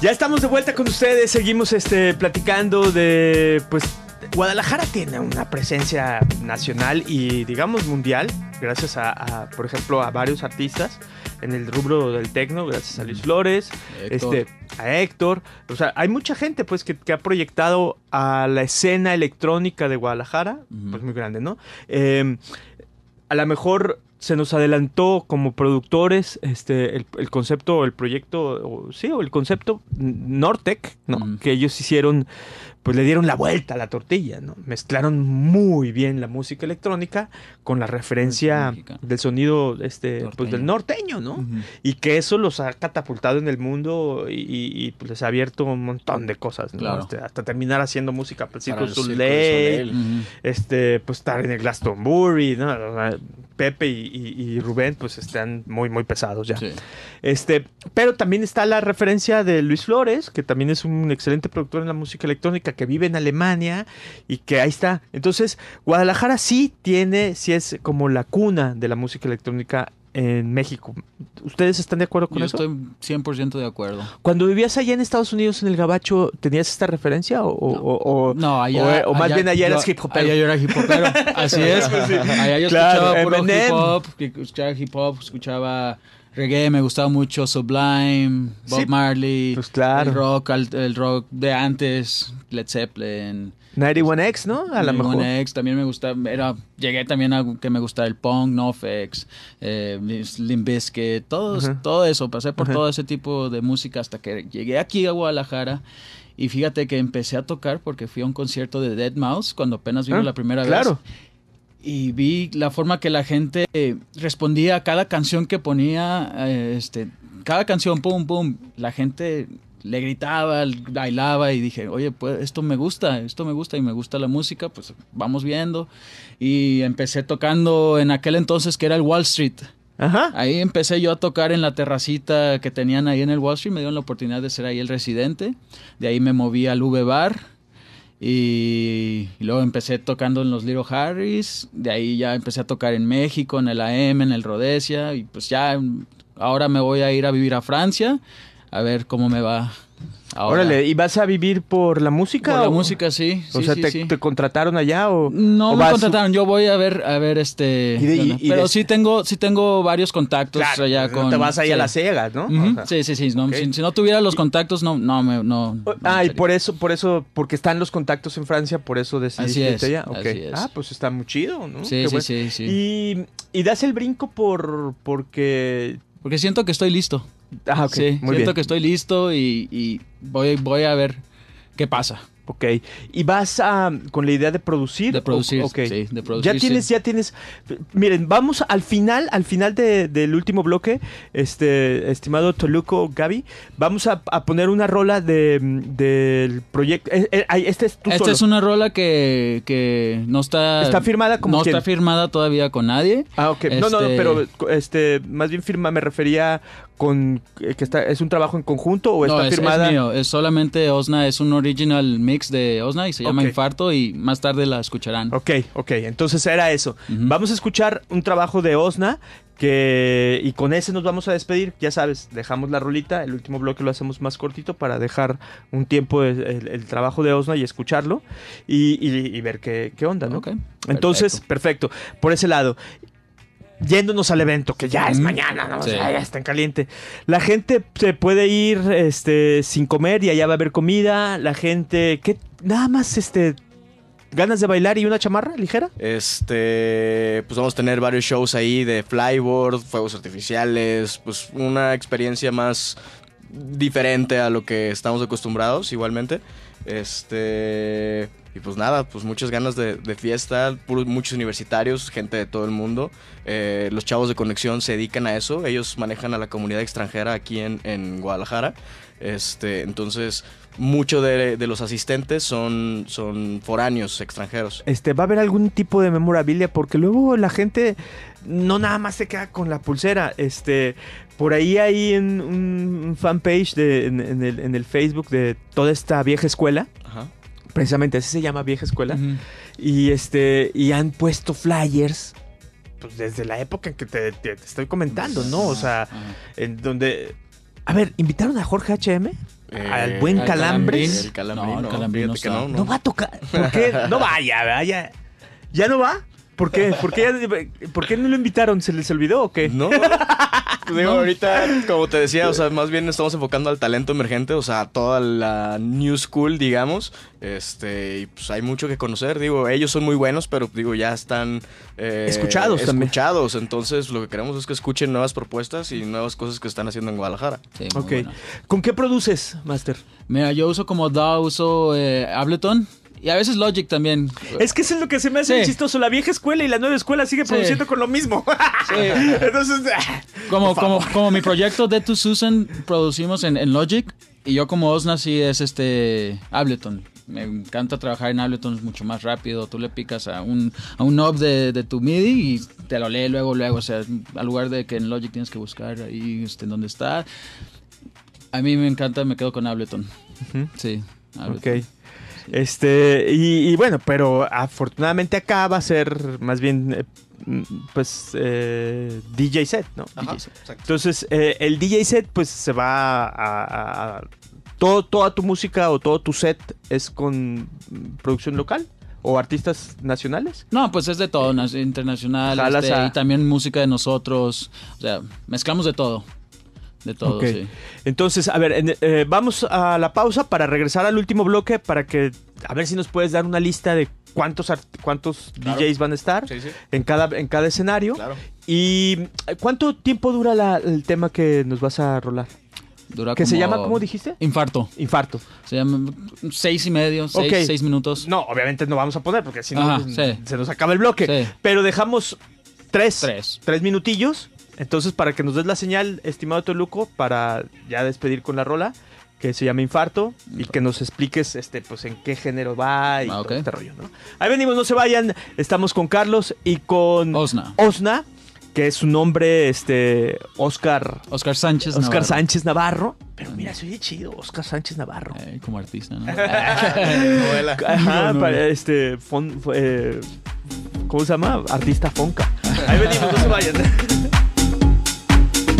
Ya estamos de vuelta con ustedes, seguimos este, platicando de, pues, Guadalajara tiene una presencia nacional y, digamos, mundial, gracias a, por ejemplo, a varios artistas en el rubro del tecno, gracias a Luis mm. Flores, este, a Héctor. O sea, hay mucha gente, pues, que, ha proyectado a la escena electrónica de Guadalajara, pues, muy grande, ¿no? Em, a lo mejor se nos adelantó como productores este, el, concepto, el proyecto, o, sí, o el concepto Nortec, ¿no? que ellos hicieron pues le dieron la vuelta a la tortilla, ¿no? Mezclaron muy bien la música electrónica con la referencia del sonido este, pues, del norteño, ¿no? Y que eso los ha catapultado en el mundo y, pues, les ha abierto un montón de cosas, ¿no? Este, hasta terminar haciendo música para el este, pues estar en el Glastonbury, ¿no? Pepe y, Rubén, pues están muy, muy pesados ya. Este, pero también está la referencia de Luis Flores, que también es un excelente productor en la música electrónica, que vive en Alemania y que ahí está. Entonces, Guadalajara sí tiene, sí es como la cuna de la música electrónica en México. ¿Ustedes están de acuerdo con eso? Yo estoy 100% de acuerdo. Cuando vivías allá en Estados Unidos, en el Gabacho, ¿tenías esta referencia? ¿O, no. allá, o, más bien allá eras hip hopero? Allá yo era hip así es. Allá yo escuchaba puro hip hop, escuchaba hip hop, escuchaba reggae, me gustaba mucho Sublime, Bob Marley, pues el rock, el, rock de antes, Led Zeppelin. 91X, ¿no? A lo mejor. 91X también me gustaba, era, llegué también a que me gustaba el punk, NoFX, eh, Limp todo, todo eso, pasé por todo ese tipo de música hasta que llegué aquí a Guadalajara. Y fíjate que empecé a tocar porque fui a un concierto de Dead Mouse cuando apenas vino ah, la primera vez. Claro y vi la forma que la gente eh, respondía a cada canción que ponía, eh, este, cada canción, pum, pum, la gente le gritaba, bailaba y dije, oye, pues esto me gusta, esto me gusta y me gusta la música, pues vamos viendo. Y empecé tocando en aquel entonces que era el Wall Street. Ahí empecé yo a tocar en la terracita que tenían ahí en el Wall Street, me dieron la oportunidad de ser ahí el residente, de ahí me moví al V Bar y luego empecé tocando en los Little Harris, de ahí ya empecé a tocar en México, en el AM, en el Rhodesia, y pues ya ahora me voy a ir a vivir a Francia, a ver cómo me va Órale, ¿y vas a vivir por la música? Por la música, sí. o sea, te, contrataron allá o No me contrataron, yo voy a ver a ver este Pero sí tengo sí tengo varios contactos allá pues, con te vas ahí a la SEGA, ¿no? sí, sí, sí, si, no tuviera los contactos no no me, no, Ah, y por eso por eso porque están los contactos en Francia, por eso decidiste irte allá. Ah, pues está muy chido, ¿no? Sí, sí, sí, Y, y das el brinco por porque porque siento que estoy listo. Ah, ok. Sí, siento que estoy listo y, voy, voy a ver qué pasa. Ok. ¿Y vas a, ah, con la idea de producir? De producir, sí, Ya tienes, ya tienes. Miren, vamos al final, al final del último bloque, este, estimado Toluco Gaby, vamos a, poner una rola del proyecto. Eh, eh, este es Esta es una rola que, que, no está. Está firmada como. No está firmada todavía con nadie. Ah, ok. No, no, no, este, pero este, más bien firma, me refería con eh, que es un trabajo en conjunto o está es, firmada? Es mío, es solamente Osna, es un original mix de Osna y se llama Infarto y más tarde la escucharán. Ok, ok, entonces era eso. Vamos a escuchar un trabajo de Osna que y con ese nos vamos a despedir, ya sabes, dejamos la rolita, el último bloque lo hacemos más cortito para dejar un tiempo el, trabajo de Osna y escucharlo y, ver qué, onda, ¿no? Entonces, perfecto, por ese lado yéndonos al evento, que ya es mañana, ¿no? ya está en caliente. La gente se puede ir este, sin comer y allá va a haber comida. La gente qué nada más este, ganas de bailar y una chamarra ligera. Este, pues vamos a tener varios shows ahí de flyboard, fuegos artificiales, pues una experiencia más diferente a lo que estamos acostumbrados igualmente. Este. Y pues nada, pues muchas ganas de, fiesta, muchos universitarios, gente de todo el mundo. Eh, los chavos de conexión se dedican a eso, ellos manejan a la comunidad extranjera aquí en, Guadalajara. Este, entonces, muchos de, los asistentes son, son foráneos, extranjeros. Este, ¿Va a haber algún tipo de memorabilia? Porque luego la gente no nada más se queda con la pulsera. Este, por ahí hay un, un fanpage en el Facebook de toda esta vieja escuela Precisamente así se llama vieja escuela. Y este. Y han puesto flyers. Pues desde la época en que te, estoy comentando, ¿no? O sea, en donde. A ver, ¿invitaron a Jorge HM? al buen Calambres. no, va a tocar. ¿Por qué? No vaya, vaya. ¿Ya no va? ¿Por qué? ¿Por qué, no lo invitaron? ¿Se les olvidó o qué? No. Pues digo, ahorita, como te decía, o sea, más bien estamos enfocando al talento emergente, o sea, toda la new school, digamos. Este, y pues hay mucho que conocer. Digo, ellos son muy buenos, pero digo, ya están eh, escuchados, escuchados. Entonces, lo que queremos es que escuchen nuevas propuestas y nuevas cosas que están haciendo en Guadalajara. Sí, ok. ¿Con qué produces, Master? Mira, yo uso como DAW, uso eh, Ableton y a veces Logic también. Es que es lo que se me hace chistoso. La vieja escuela y la nueva escuela sigue produciendo con lo mismo. Entonces. Ah, como, como, como mi proyecto de To Susan producimos en, Logic. Y yo como Osna sí es este Ableton. Me encanta trabajar en Ableton, es mucho más rápido. Tú le picas a un, a un knob de, tu MIDI y te lo lee luego, luego. O sea, al lugar de que en Logic tienes que buscar ahí este, en dónde está. A mí me encanta, me quedo con Ableton. Sí. Ableton. Ok. Este, y, bueno, pero afortunadamente acá va a ser más bien, eh, pues, eh, DJ set, ¿no? Entonces, eh, el DJ set, pues, se va a, todo, toda tu música o todo tu set es con producción local o artistas nacionales? No, pues es de todo, internacional, este, también música de nosotros, o sea, mezclamos de todo. De todo, sí. Entonces, a ver, eh, vamos a la pausa para regresar al último bloque para que, a ver si nos puedes dar una lista de cuántos, cuántos DJs van a estar En, cada, en cada escenario. ¿Y eh, cuánto tiempo dura el tema que nos vas a rolar? Dura que se llama, ¿cómo dijiste? Infarto. Infarto. Se llama seis y medio, seis, minutos. No, obviamente no vamos a poner porque si no pues, se nos acaba el bloque. Pero dejamos tres. tres minutillos entonces, para que nos des la señal, estimado Toluco, para ya despedir con la rola, que se llama Infarto, y que nos expliques este, pues, en qué género va y ah, este rollo, ¿no? Ahí venimos, no se vayan. Estamos con Carlos y con Osna. Osna que es su nombre, este, Oscar. Oscar Sánchez Oscar Sánchez Navarro. Pero mira, mm. se oye chido, Oscar Sánchez Navarro. como artista, ¿no? Ajá, este, fon, eh, ¿cómo se llama? Artista Fonca. Ahí venimos, no se vayan.